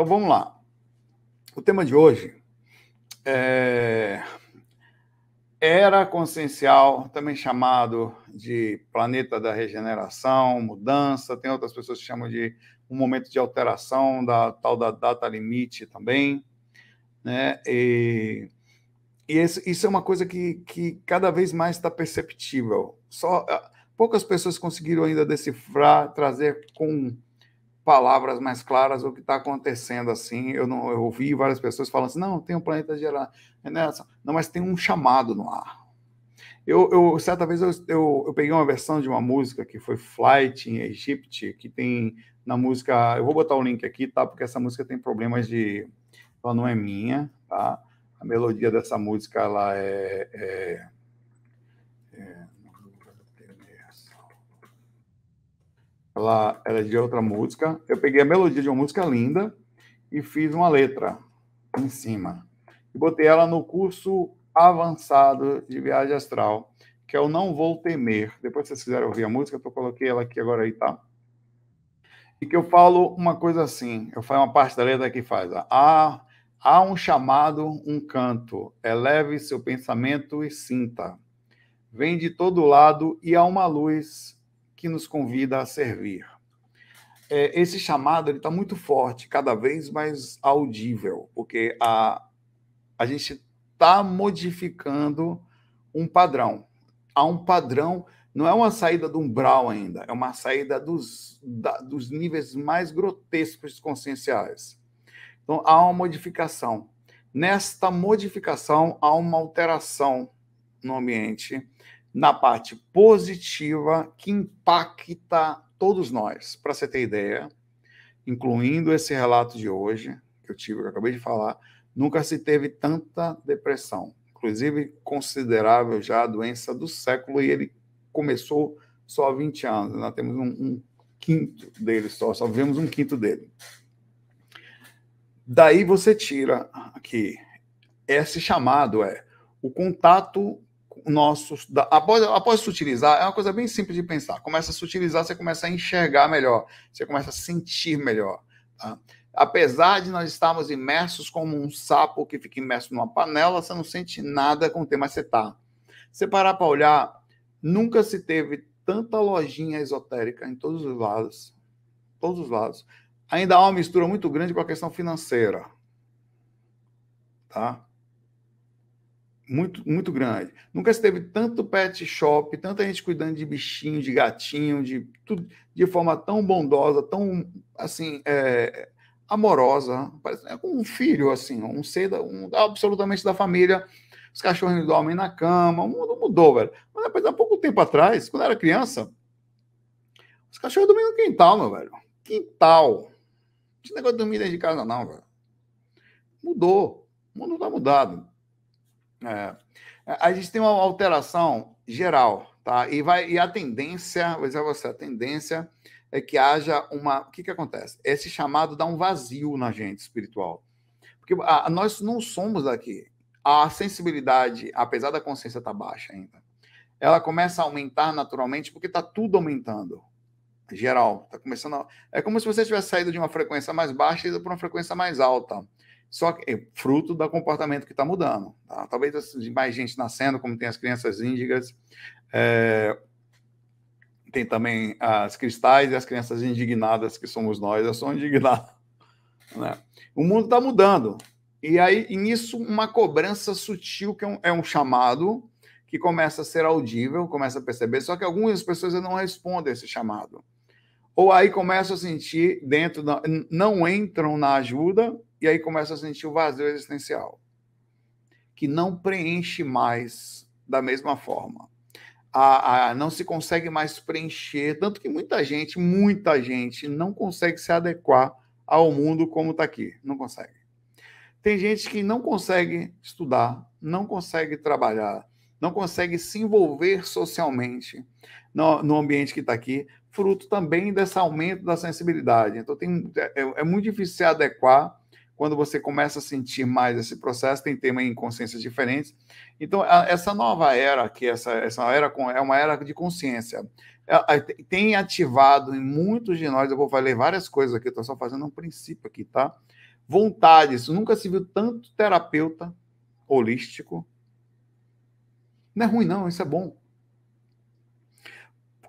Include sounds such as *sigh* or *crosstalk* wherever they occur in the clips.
Então vamos lá. O tema de hoje é... era consciencial, também chamado de planeta da regeneração, mudança. Tem outras pessoas que chamam de um momento de alteração da tal da data limite também, né? E, e isso, isso é uma coisa que, que cada vez mais está perceptível. Só ah, poucas pessoas conseguiram ainda decifrar, trazer com palavras mais claras o que está acontecendo assim. Eu não eu ouvi várias pessoas falando assim, não, tem um planeta nessa né, assim, Não, mas tem um chamado no ar. Eu, eu certa vez eu, eu, eu, peguei uma versão de uma música que foi Flight em Egypt, que tem na música. Eu vou botar o link aqui, tá? Porque essa música tem problemas de. Ela não é minha, tá? A melodia dessa música ela é, é ela, ela é de outra música. Eu peguei a melodia de uma música linda e fiz uma letra em cima. E botei ela no curso avançado de viagem astral, que é o Não Vou Temer. Depois, se vocês quiserem ouvir a música, eu coloquei ela aqui agora aí, tá? E que eu falo uma coisa assim, eu faço uma parte da letra que faz, há, há um chamado, um canto, eleve seu pensamento e sinta. Vem de todo lado e há uma luz que nos convida a servir. É, esse chamado está muito forte, cada vez mais audível, porque a, a gente está modificando um padrão. Há um padrão, não é uma saída do umbral ainda, é uma saída dos, da, dos níveis mais grotescos conscienciais. Então, há uma modificação. Nesta modificação, há uma alteração no ambiente na parte positiva que impacta todos nós. Para você ter ideia, incluindo esse relato de hoje, que eu tive, que eu acabei de falar, nunca se teve tanta depressão, inclusive considerável já a doença do século, e ele começou só há 20 anos. Nós temos um, um quinto dele só, só vemos um quinto dele. Daí você tira aqui, esse chamado é o contato nossos. Da, após, após se utilizar, é uma coisa bem simples de pensar. Começa a se utilizar, você começa a enxergar melhor, você começa a sentir melhor. Tá? Apesar de nós estarmos imersos como um sapo que fica imerso numa panela, você não sente nada com o tema você tá. Se parar para olhar, nunca se teve tanta lojinha esotérica em todos os lados. Todos os lados. Ainda há uma mistura muito grande com a questão financeira. Tá? muito, muito grande. Nunca se teve tanto pet shop, tanta gente cuidando de bichinho, de gatinho, de tudo, de forma tão bondosa, tão assim é, amorosa, parece é como um filho assim, um ser um, absolutamente da família. Os cachorros dormem na cama, o mundo mudou, velho. Mas depois, há pouco tempo atrás, quando eu era criança, os cachorros dormiam no quintal, meu velho. Quintal. Não tinha negócio de dormir dentro de casa, não, velho. Mudou. O mundo tá mudado é. é. A gente tem uma alteração geral, tá? E, vai, e a tendência, vou dizer a você, a tendência é que haja uma. O que, que acontece? Esse chamado dá um vazio na gente espiritual. Porque a, nós não somos daqui. A sensibilidade, apesar da consciência estar tá baixa ainda, ela começa a aumentar naturalmente porque está tudo aumentando. Geral, Tá começando. A... É como se você tivesse saído de uma frequência mais baixa e ido para uma frequência mais alta. Só que é fruto do comportamento que está mudando. Tá? Talvez mais gente nascendo, como tem as crianças índigas, é, tem também as cristais e as crianças indignadas, que somos nós, eu sou *laughs* indignado. Né? O mundo está mudando. E aí, nisso, uma cobrança sutil, que é um, é um chamado, que começa a ser audível, começa a perceber, só que algumas pessoas não respondem a esse chamado. Ou aí começam a sentir dentro, da, não entram na ajuda, e aí começa a sentir o vazio existencial, que não preenche mais da mesma forma. A, a, não se consegue mais preencher, tanto que muita gente, muita gente não consegue se adequar ao mundo como está aqui, não consegue. Tem gente que não consegue estudar, não consegue trabalhar, não consegue se envolver socialmente no, no ambiente que está aqui, fruto também desse aumento da sensibilidade. Então tem, é, é, é muito difícil se adequar quando você começa a sentir mais esse processo, tem temas em consciências diferentes. Então, a, essa nova era, que essa, essa era é uma era de consciência, é, tem ativado em muitos de nós, eu vou falar várias coisas aqui, estou só fazendo um princípio aqui, tá? Vontades. Nunca se viu tanto terapeuta holístico. Não é ruim, não, isso é bom.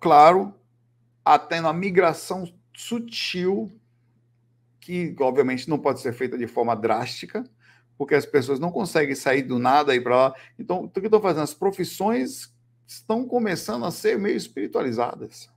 Claro, até na migração sutil que obviamente não pode ser feita de forma drástica, porque as pessoas não conseguem sair do nada e para lá. Então, o que eu estou fazendo? As profissões estão começando a ser meio espiritualizadas.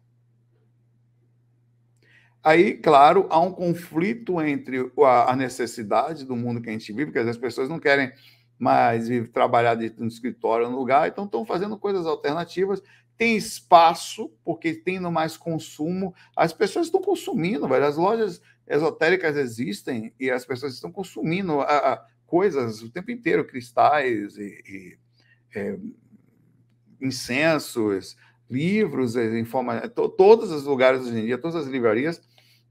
Aí, claro, há um conflito entre a necessidade do mundo que a gente vive, porque as pessoas não querem mais trabalhar um escritório, no lugar, então estão fazendo coisas alternativas. Tem espaço, porque tem mais consumo. As pessoas estão consumindo, velho. As lojas esotéricas existem e as pessoas estão consumindo a, a coisas o tempo inteiro, cristais e, e é, incensos, livros em forma, é, to, todos os lugares hoje em dia, todas as livrarias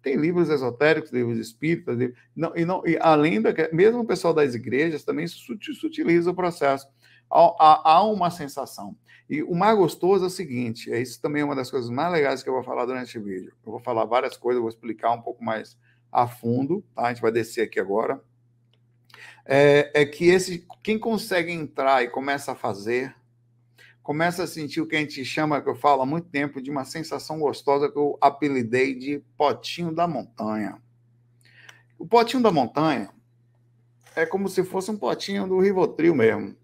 tem livros esotéricos, livros espíritas, livros, não, e, não, e além da mesmo o pessoal das igrejas também sutiliza o processo há, há uma sensação. E o mais gostoso é o seguinte: é isso também é uma das coisas mais legais que eu vou falar durante o vídeo. Eu vou falar várias coisas, vou explicar um pouco mais a fundo, tá? A gente vai descer aqui agora. É, é que esse, quem consegue entrar e começa a fazer, começa a sentir o que a gente chama, que eu falo há muito tempo, de uma sensação gostosa que eu apelidei de potinho da montanha. O potinho da montanha é como se fosse um potinho do Rivotril mesmo.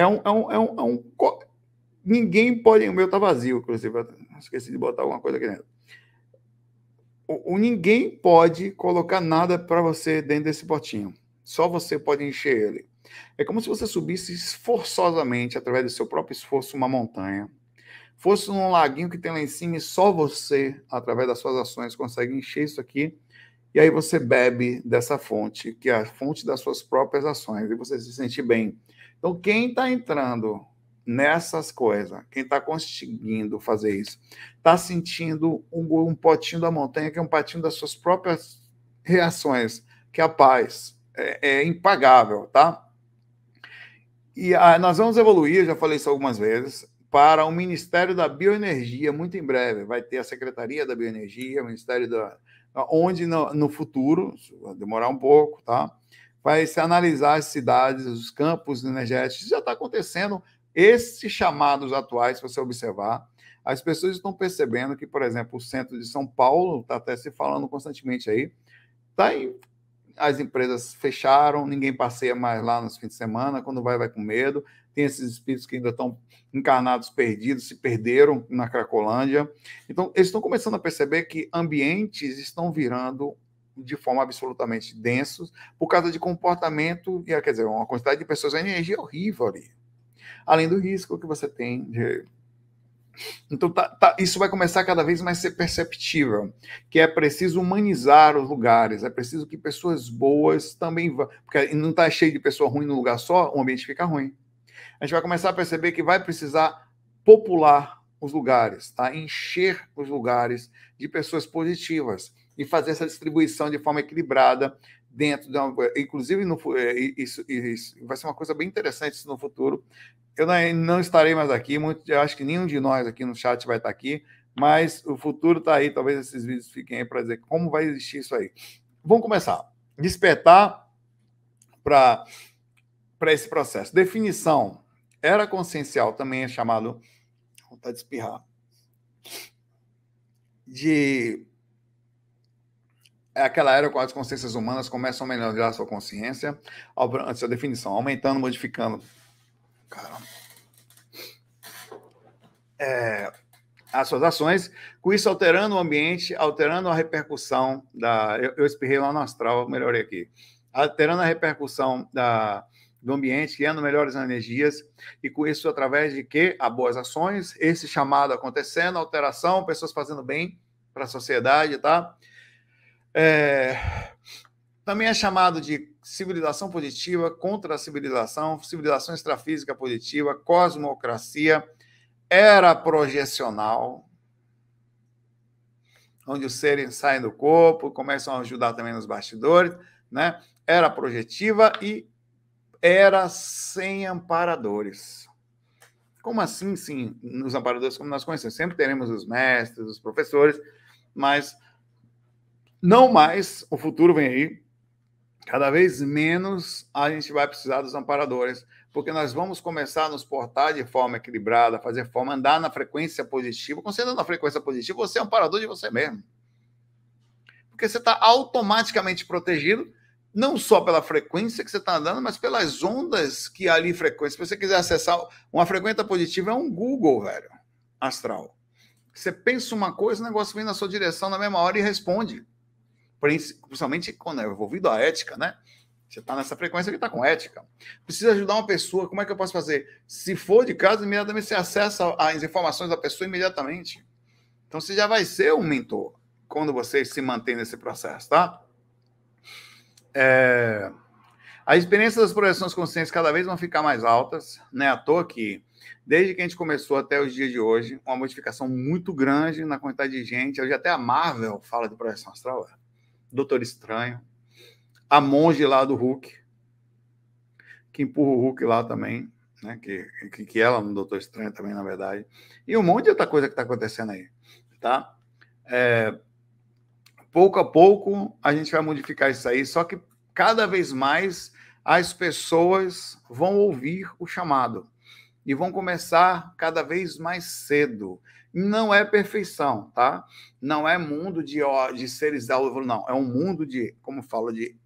É um, é um, é um, é um ninguém pode. O meu tá vazio, inclusive. Esqueci de botar alguma coisa aqui dentro. O, o ninguém pode colocar nada para você dentro desse potinho. Só você pode encher ele. É como se você subisse esforçosamente através do seu próprio esforço, uma montanha. Fosse num laguinho que tem lá em cima e só você, através das suas ações, consegue encher isso aqui. E aí você bebe dessa fonte, que é a fonte das suas próprias ações, e você se sente bem. Então, quem está entrando nessas coisas, quem está conseguindo fazer isso, está sentindo um, um, potinho da montanha, que é um potinho das suas próprias reações, que é a paz. É, é impagável, tá? E a, ah, nós vamos evoluir, já falei isso algumas vezes, para o Ministério da Bioenergia, muito em breve. Vai ter a Secretaria da Bioenergia, o Ministério da. Onde no, no futuro, vai demorar um pouco, tá? vai se analisar as cidades, os campos energéticos. já está acontecendo. Esses chamados atuais, se você observar, as pessoas estão percebendo que, por exemplo, o centro de São Paulo, está até se falando constantemente aí, tá aí, as empresas fecharam, ninguém passeia mais lá nos fins de semana, quando vai, vai com medo. Tem esses espíritos que ainda estão encarnados, perdidos, se perderam na Cracolândia. Então, eles estão começando a perceber que ambientes estão virando de forma absolutamente densos, por causa de comportamento, e quer dizer, uma quantidade de pessoas, energia é horrível ali. Além do risco que você tem de. Então, tá, tá, isso vai começar cada vez mais ser perceptível, que é preciso humanizar os lugares, é preciso que pessoas boas também vão, porque não está cheio de pessoa ruim no lugar só, o ambiente fica ruim. A gente vai começar a perceber que vai precisar popular os lugares, tá? encher os lugares de pessoas positivas, e fazer essa distribuição de forma equilibrada dentro de uma, inclusive no, é, isso, isso, vai ser uma coisa bem interessante isso no futuro. Eu não, não estarei mais aqui, muito, eu acho que nenhum de nós aqui no chat vai estar aqui, mas o futuro está aí, talvez esses vídeos fiquem aí para dizer como vai existir isso aí. Vamos começar. Despertar para para esse processo. Definição. Era consciencial também é chamado vontade de espirrar. De é aquela era com as consciências humanas começam a melhorar sua consciência, a sua definição, aumentando, modificando. caramba, É, as suas ações, com isso alterando o ambiente, alterando a repercussão da. Eu, eu espirrei lá no astral, melhorei aqui. Alterando a repercussão da, do ambiente, criando melhores energias, e com isso, através de que? Há ah, boas ações, esse chamado acontecendo, alteração, pessoas fazendo bem para a sociedade, tá? É, também é chamado de civilização positiva, contra a civilização, civilização extrafísica positiva, cosmocracia, era projecional, onde os seres saem do corpo, começam a ajudar também nos bastidores, né? Era projetiva e era sem amparadores. Como assim, sim, nos amparadores como nós conhecemos? Sempre teremos os mestres, os professores, mas não mais, o futuro vem aí. Cada vez menos a gente vai precisar dos amparadores, porque nós vamos começar a nos portar de forma equilibrada, fazer forma, andar na frequência positiva. Quando você anda na frequência positiva, você é amparador de você mesmo. Porque você está automaticamente protegido, não só pela frequência que você está andando, mas pelas ondas que ali frequência. Se você quiser acessar uma frequência positiva, é um Google, velho, astral. Você pensa uma coisa, o negócio vem na sua direção na mesma hora e responde principalmente quando é envolvido a ética, né? Você está nessa frequência que está com ética. Precisa ajudar uma pessoa, como é que eu posso fazer? Se for de casa, imediatamente você acessa as informações da pessoa imediatamente. Então você já vai ser um mentor quando você se mantém nesse processo, tá? É... A experiência das projeções conscientes cada vez vão ficar mais altas, né? À toa que, desde que a gente começou até os dias de hoje, uma modificação muito grande na quantidade de gente. Hoje até a Marvel fala de projeção astral. Doutor Estranho, a monge lá do Hulk, que empurra o Hulk lá também, né? Que, que, que ela no é Doutor Estranho também, na verdade. E um monte de outra coisa que está acontecendo aí, tá? É, pouco a pouco a gente vai modificar isso aí, só que cada vez mais as pessoas vão ouvir o chamado e vão começar cada vez mais cedo não é perfeição, tá? Não é mundo de, de seres da luz, não. É um mundo de, como fala, de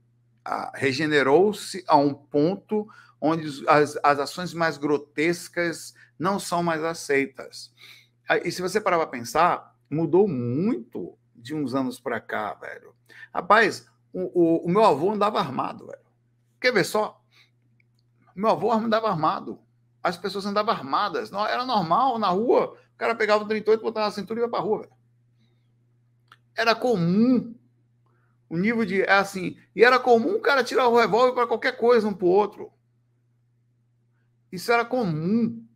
ah, regenerou-se a um ponto onde as, as ações mais grotescas não são mais aceitas. E se você parar para pensar, mudou muito de uns anos para cá, velho. Rapaz, o, o, o, meu avô andava armado, velho. Quer ver só? Meu avô andava armado. As pessoas andavam armadas. Não, era normal na rua o cara pegava o 38, botava na cintura e ia pra rua, velho. Era comum. O nível de. É assim. E era comum o cara tirar o revólver para qualquer coisa, um pro outro. Isso era comum.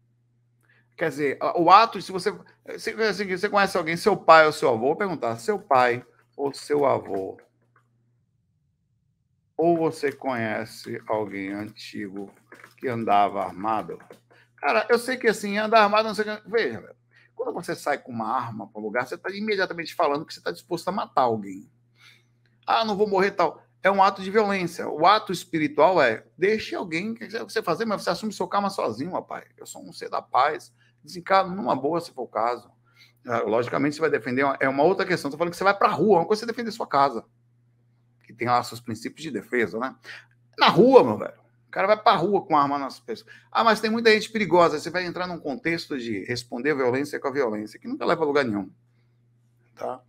Quer dizer, o ato, se você. Se, você conhece alguém, seu pai ou seu avô, vou perguntar, seu pai ou seu avô. Ou você conhece alguém antigo que andava armado. Cara, eu sei que assim, andar armado, não sei o que. Veja, quando você sai com uma arma para um lugar, você está imediatamente falando que você está disposto a matar alguém. Ah, não vou morrer tal. É um ato de violência. O ato espiritual é deixe alguém que você fazer, mas você assume seu karma sozinho, rapaz. Eu sou um ser da paz. Desencarno numa boa, se for o caso. Ah, logicamente, você vai defender. Uma, é uma outra questão. Estou falando que você vai para a rua, uma coisa é você defender sua casa, que tem lá seus princípios de defesa, né? Na rua, meu velho. O cara vai para rua com arma nas pessoas. Ah, mas tem muita gente perigosa. Você vai entrar num contexto de responder violência com a violência, que nunca leva a lugar nenhum. Tá?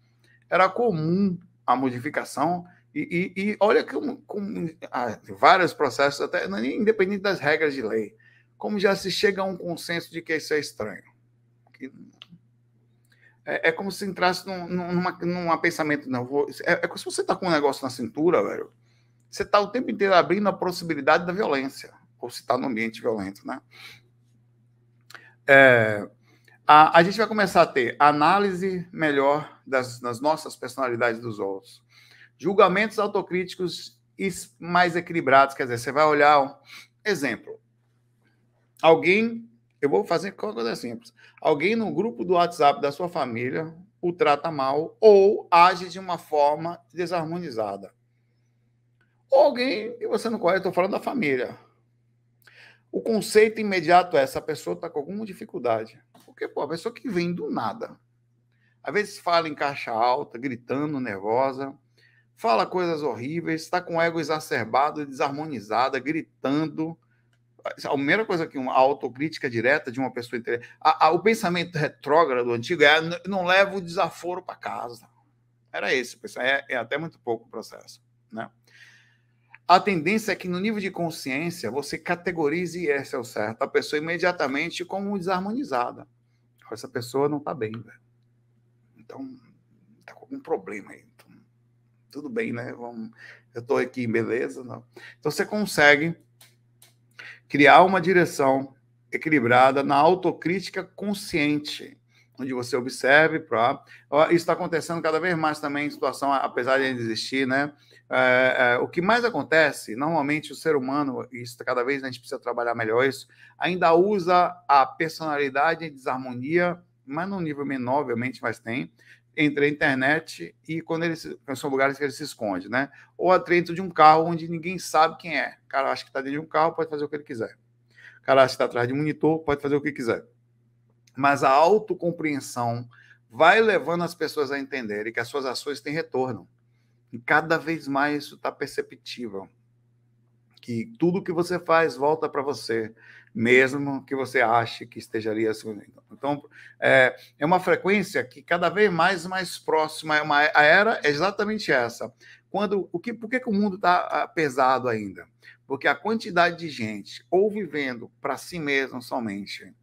Era comum a modificação. E, e, e olha que com ah, vários processos, até é independente das regras de lei, como já se chega a um consenso de que isso é estranho. Que, é, é, como se entrasse num, numa, num pensamento. Não, vou, é, é como se você tá com um negócio na cintura, velho você está o tempo inteiro abrindo a possibilidade da violência, ou se está no ambiente violento, né? É, a, a, gente vai começar a ter análise melhor das, das nossas personalidades dos outros, julgamentos autocríticos mais equilibrados, quer dizer, você vai olhar, exemplo, alguém, eu vou fazer uma coisa simples, alguém no grupo do WhatsApp da sua família o trata mal ou age de uma forma desarmonizada ou alguém que você não conhece, estou falando da família. O conceito imediato é essa pessoa está com alguma dificuldade. Porque, pô, a pessoa que vem do nada. Às vezes fala em caixa alta, gritando, nervosa, fala coisas horríveis, está com o ego exacerbado, desarmonizada, gritando. A primeira coisa que uma autocrítica direta de uma pessoa inteira. o pensamento retrógrado antigo é ah, não leva o desaforo para casa. Era esse, é, é até muito pouco o processo. Né? A tendência é que no nível de consciência você categorize esse é o certo, a pessoa imediatamente como desarmonizada. Essa pessoa não está bem, Então, está com algum problema aí. Então, tudo bem, né? Vamos... Eu estou aqui, beleza? Não. Então você consegue criar uma direção equilibrada na autocrítica consciente onde você observe para. Isso está acontecendo cada vez mais também em situação, apesar de ainda existir, né? É, é, o que mais acontece, normalmente o ser humano, isso tá cada vez a gente precisa trabalhar melhor isso, ainda usa a personalidade em desarmonia, mas num nível menor, obviamente, mas tem, entre a internet e quando ele se, são lugares que ele se esconde, né? Ou dentro de um carro onde ninguém sabe quem é. O cara acha que está dentro de um carro, pode fazer o que ele quiser. O cara acha que está atrás de um monitor, pode fazer o que quiser mas a autocompreensão vai levando as pessoas a entenderem que as suas ações têm retorno. E cada vez mais isso está perceptível. Que tudo que você faz volta para você, mesmo que você ache que esteja ali assim. Então, é, é uma frequência que cada vez mais mais próxima. É uma, a era é exatamente essa. Quando, o que, por que, que o mundo está ah, pesado ainda? Porque a quantidade de gente ou vivendo para si mesmo somente,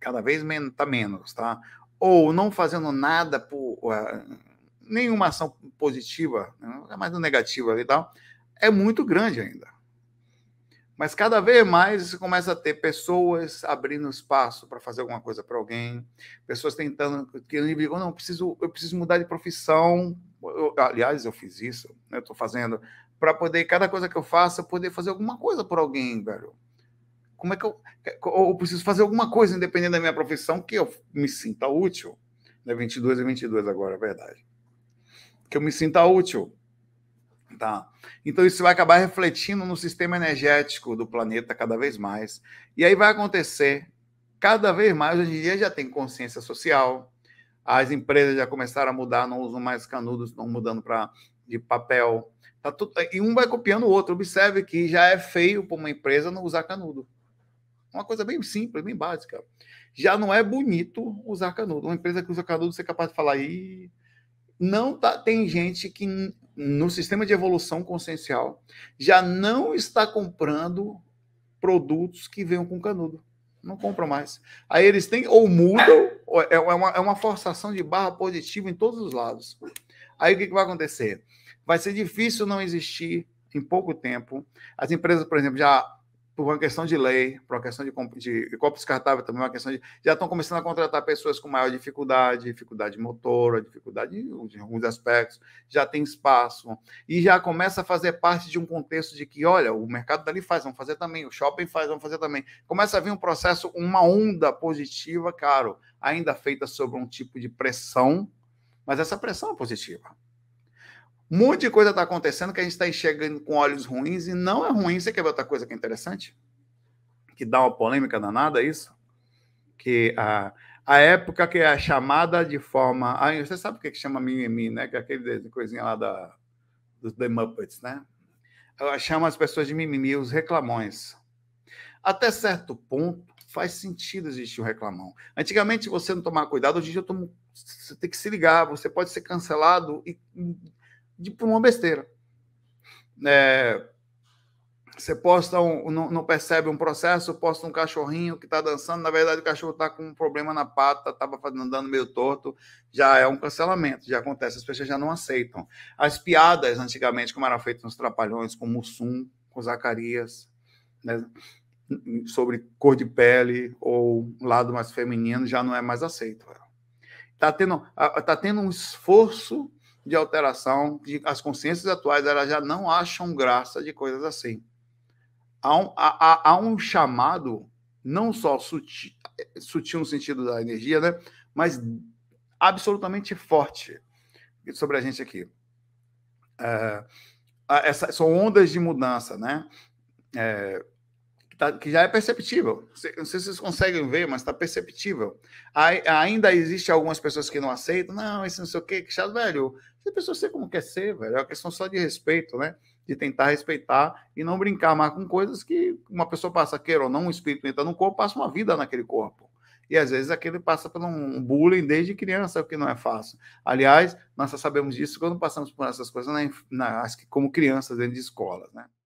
cada vez menos tá menos, tá? Ou não fazendo nada por uh, nenhuma ação positiva, né? É mais do negativo ali e tal, é muito grande ainda. Mas cada vez mais você começa a ter pessoas abrindo espaço para fazer alguma coisa para alguém, pessoas tentando que ligam, não, eu preciso, eu preciso mudar de profissão. Eu, aliás, eu fiz isso, né? eu estou fazendo para poder cada coisa que eu faça poder fazer alguma coisa por alguém, velho. Como é que eu, eu preciso fazer alguma coisa, independente da minha profissão, que eu me sinta útil? Não é 22 e 22 agora, é verdade. Que eu me sinta útil. Tá. Então isso vai acabar refletindo no sistema energético do planeta cada vez mais. E aí vai acontecer cada vez mais. Hoje em dia já tem consciência social. As empresas já começaram a mudar, não usam mais canudos, estão mudando para de papel. Tá tudo, e um vai copiando o outro. Observe que já é feio para uma empresa não usar canudo. Uma coisa bem simples, bem básica. Já não é bonito usar canudo. Uma empresa que usa canudo, você é capaz de falar aí. Não tá, tem gente que no sistema de evolução consciencial já não está comprando produtos que venham com canudo. Não compra mais. Aí eles têm, ou mudam, ou é, é, uma, é uma forçação de barra positiva em todos os lados. Aí o que, que vai acontecer? Vai ser difícil não existir em pouco tempo. As empresas, por exemplo, já por uma questão de lei, por uma questão de, de copo descartável também, uma questão de. Já estão começando a contratar pessoas com maior dificuldade, dificuldade motora, dificuldade em alguns aspectos, já tem espaço. E já começa a fazer parte de um contexto de que, olha, o mercado dali faz, vão fazer também, o shopping faz, vão fazer também. Começa a vir um processo, uma onda positiva, caro, ainda feita sobre um tipo de pressão, mas essa pressão é positiva. Um monte de coisa está acontecendo que a gente está enxergando com olhos ruins e não é ruim. Você quer ver outra coisa que é interessante? Que dá uma polêmica danada, é isso? Que a, a época que é chamada de forma. Ah, você sabe o que é chama mimimi, né? Que é aquele coisinha lá da, dos The Muppets, né? Ela chama as pessoas de mimimi, os reclamões. Até certo ponto, faz sentido existir um reclamão. Antigamente, você não tomar cuidado, hoje em dia eu tomo, você tem que se ligar, você pode ser cancelado e de, por uma besteira. É, você posta um, não, não, percebe um processo, posta um cachorrinho que está dançando, na verdade o cachorro está com um problema na pata, estava andando meio torto, já é um cancelamento, já acontece, as pessoas já não aceitam. As piadas, antigamente, como era feito nos Trapalhões, com Mussum, com Zacarias, né, sobre cor de pele ou lado mais feminino, já não é mais aceito. Está tendo, tá tendo um esforço de alteração, de, as consciências atuais elas já não acham graça de coisas assim. Há um, há, há um chamado, não só sutil, sutil no sentido da energia, né? mas absolutamente forte sobre a gente aqui. É, essa, são ondas de mudança, né? É, que tá, já é perceptível. Não sei se vocês conseguem ver, mas está perceptível. Ainda existe algumas pessoas que não aceitam. Não, isso não sei o quê. Que chato, velho. Se a pessoa ser como quer ser, velho, é uma questão só de respeito, né? De tentar respeitar e não brincar mais com coisas que uma pessoa passa, queira ou não, um espírito entra no corpo, passa uma vida naquele corpo. E às vezes aquele passa por um bullying desde criança, o que não é fácil. Aliás, nós só sabemos disso quando passamos por essas coisas na, na, como crianças dentro de escolas, né?